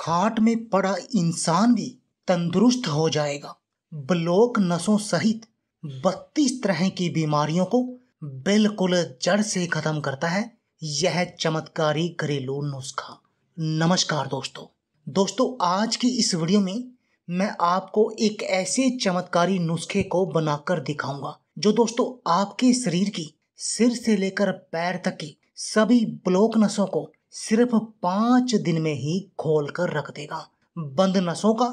खाट में पड़ा इंसान भी तंदुरुस्त हो जाएगा ब्लॉक नसों सहित बत्तीस तरह की बीमारियों को बिल्कुल जड़ से खत्म करता है यह चमत्कारी घरेलू नुस्खा नमस्कार दोस्तों दोस्तों आज की इस वीडियो में मैं आपको एक ऐसे चमत्कारी नुस्खे को बनाकर दिखाऊंगा जो दोस्तों आपके शरीर की सिर से लेकर पैर तक की सभी ब्लॉक नसों को सिर्फ पांच दिन में ही खोल कर रख देगा बंद नसों का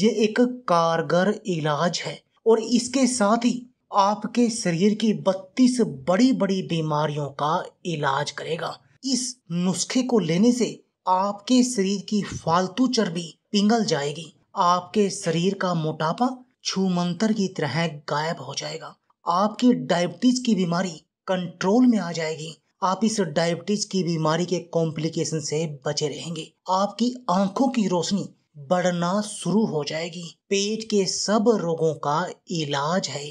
ये एक कारगर इलाज है और इसके साथ ही आपके शरीर की बत्तीस बड़ी बड़ी बीमारियों का इलाज करेगा इस नुस्खे को लेने से आपके शरीर की फालतू चर्बी पिंगल जाएगी आपके शरीर का मोटापा छूमंतर की तरह गायब हो जाएगा आपकी डायबिटीज की बीमारी कंट्रोल में आ जाएगी आप इस डायबिटीज की बीमारी के कॉम्प्लिकेशन से बचे रहेंगे आपकी आंखों की रोशनी बढ़ना शुरू हो जाएगी पेट के सब रोगों का इलाज है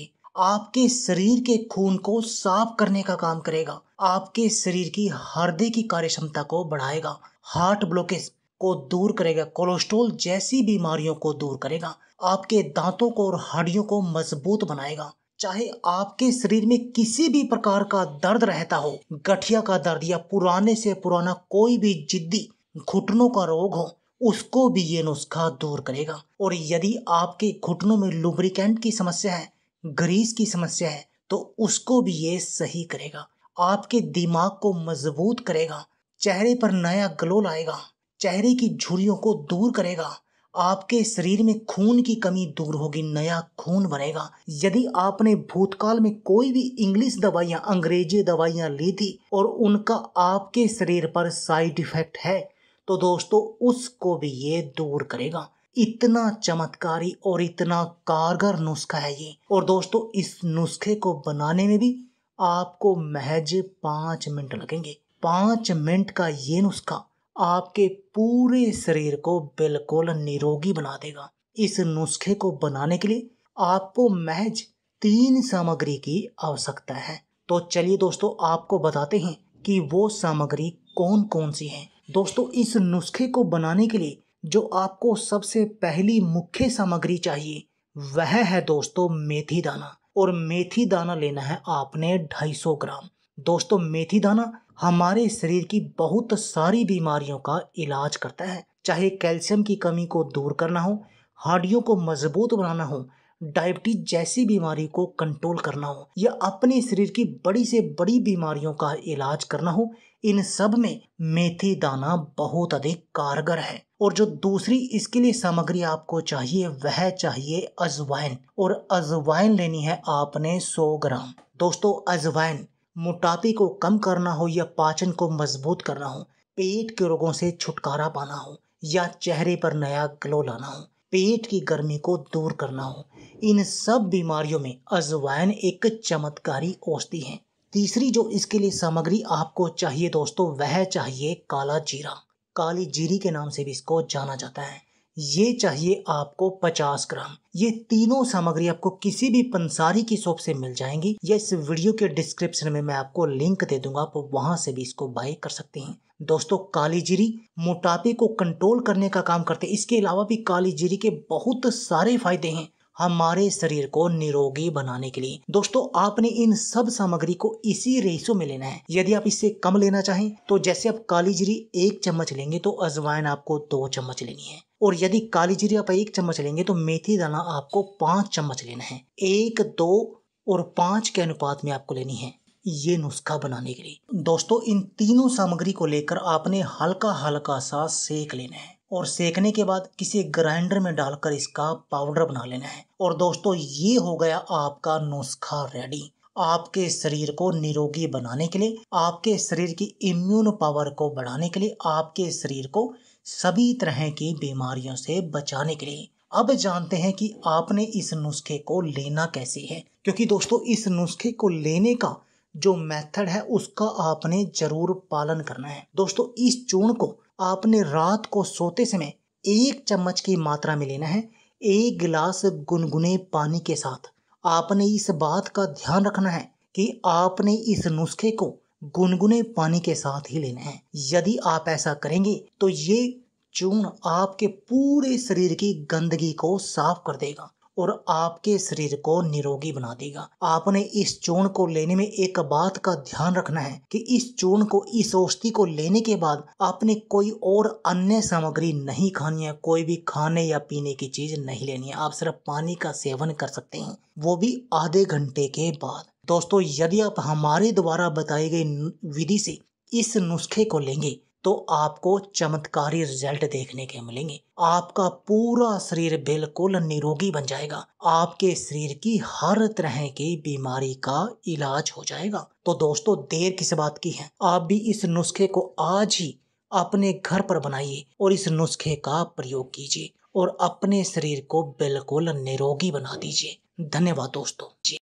आपके शरीर के खून को साफ करने का काम करेगा आपके शरीर की हृदय की कार्य क्षमता को बढ़ाएगा हार्ट ब्लॉकेज को दूर करेगा कोलेस्ट्रोल जैसी बीमारियों को दूर करेगा आपके दांतों को और हड्डियों को मजबूत बनाएगा चाहे आपके शरीर में किसी भी प्रकार का दर्द रहता हो गठिया का दर्द या पुराने से पुराना कोई भी जिद्दी घुटनों का रोग हो उसको भी ये नुस्खा दूर करेगा और यदि आपके घुटनों में लुब्रिकेंट की समस्या है ग्रीस की समस्या है तो उसको भी ये सही करेगा आपके दिमाग को मजबूत करेगा चेहरे पर नया ग्लो लाएगा चेहरे की झुरियों को दूर करेगा आपके शरीर में खून की कमी दूर होगी नया खून बनेगा यदि आपने भूतकाल में कोई भी इंग्लिश दवाइयां अंग्रेजी दवाइयां ली थी और उनका आपके शरीर पर साइड इफेक्ट है तो दोस्तों उसको भी ये दूर करेगा इतना चमत्कारी और इतना कारगर नुस्खा है ये और दोस्तों इस नुस्खे को बनाने में भी आपको महज पाँच मिनट लगेंगे पाँच मिनट का ये नुस्खा आपके पूरे शरीर को बिल्कुल निरोगी बना देगा इस नुस्खे को बनाने के लिए आपको महज तीन सामग्री की आवश्यकता है तो चलिए दोस्तों आपको बताते हैं कि वो सामग्री कौन कौन सी हैं दोस्तों इस नुस्खे को बनाने के लिए जो आपको सबसे पहली मुख्य सामग्री चाहिए वह है दोस्तों मेथी दाना और मेथी दाना लेना है आपने 250 ग्राम दोस्तों मेथी दाना हमारे शरीर की बहुत सारी बीमारियों का इलाज करता है चाहे कैल्शियम की कमी को दूर करना हो हड्डियों को मजबूत बनाना हो डायबिटीज जैसी बीमारी को कंट्रोल करना हो या अपने शरीर की बड़ी से बड़ी बीमारियों का इलाज करना हो इन सब में मेथी दाना बहुत अधिक कारगर है और जो दूसरी इसके लिए सामग्री आपको चाहिए वह चाहिए अजवाइन और अजवाइन लेनी है आपने 100 ग्राम दोस्तों अजवाइन मोटापे को कम करना हो या पाचन को मजबूत करना हो पेट के रोगों से छुटकारा पाना हो या चेहरे पर नया ग्लो लाना हो पेट की गर्मी को दूर करना हो इन सब बीमारियों में अजवाइन एक चमत्कारी औषधि है तीसरी जो इसके लिए सामग्री आपको चाहिए दोस्तों वह चाहिए काला जीरा काली जीरी के नाम से भी इसको जाना जाता है ये चाहिए आपको 50 ग्राम ये तीनों सामग्री आपको किसी भी पंसारी की शॉप से मिल जाएंगी या इस वीडियो के डिस्क्रिप्शन में मैं आपको लिंक दे दूंगा आप वहां से भी इसको बाय कर सकते हैं दोस्तों काली जीरी मोटापे को कंट्रोल करने का काम करते हैं इसके अलावा भी काली जीरी के बहुत सारे फायदे हैं हमारे शरीर को निरोगी बनाने के लिए दोस्तों आपने इन सब सामग्री को इसी रेसो में लेना है यदि आप इससे कम लेना चाहें तो जैसे आप काली जीरी एक चम्मच लेंगे तो अजवाइन आपको दो चम्मच लेनी है और यदि काली जीरे आप एक चम्मच लेंगे तो मेथी दाना आपको पांच चम्मच लेना है एक दो और पांच के अनुपात में आपको लेनी है ये नुस्खा बनाने के लिए दोस्तों इन तीनों सामग्री को लेकर आपने हल्का हल्का सा सेक लेना है और सेकने के बाद किसी ग्राइंडर में डालकर इसका पाउडर बना लेना है और दोस्तों ये हो गया आपका नुस्खा रेडी आपके शरीर को निरोगी बनाने के लिए आपके शरीर की इम्यून पावर को बढ़ाने के लिए आपके शरीर को सभी तरह की बीमारियों से बचाने के लिए अब जानते हैं कि आपने इस नुस्खे को लेना कैसे है क्योंकि दोस्तों इस नुस्खे को लेने का जो मेथड है उसका आपने जरूर पालन करना है दोस्तों इस चूर्ण को आपने रात को सोते समय एक चम्मच की मात्रा में लेना है एक गिलास गुनगुने पानी के साथ आपने इस बात का ध्यान रखना है कि आपने इस नुस्खे को गुनगुने पानी के साथ ही लेना है यदि आप ऐसा करेंगे तो ये चूर्ण आपके पूरे शरीर की गंदगी को साफ कर देगा और आपके शरीर को निरोगी बना देगा आपने इस चूर्ण को लेने में एक बात का ध्यान रखना है कि इस चूर्ण को इस औषधि को लेने के बाद आपने कोई और अन्य सामग्री नहीं खानी है कोई भी खाने या पीने की चीज नहीं लेनी है आप सिर्फ पानी का सेवन कर सकते हैं वो भी आधे घंटे के बाद दोस्तों यदि आप हमारे द्वारा बताई गई विधि से इस नुस्खे को लेंगे तो आपको चमत्कारी रिजल्ट देखने के मिलेंगे आपका पूरा शरीर बिल्कुल निरोगी बन जाएगा आपके शरीर की हर तरह की बीमारी का इलाज हो जाएगा तो दोस्तों देर किस बात की है आप भी इस नुस्खे को आज ही अपने घर पर बनाइए और इस नुस्खे का प्रयोग कीजिए और अपने शरीर को बिल्कुल निरोगी बना दीजिए धन्यवाद दोस्तों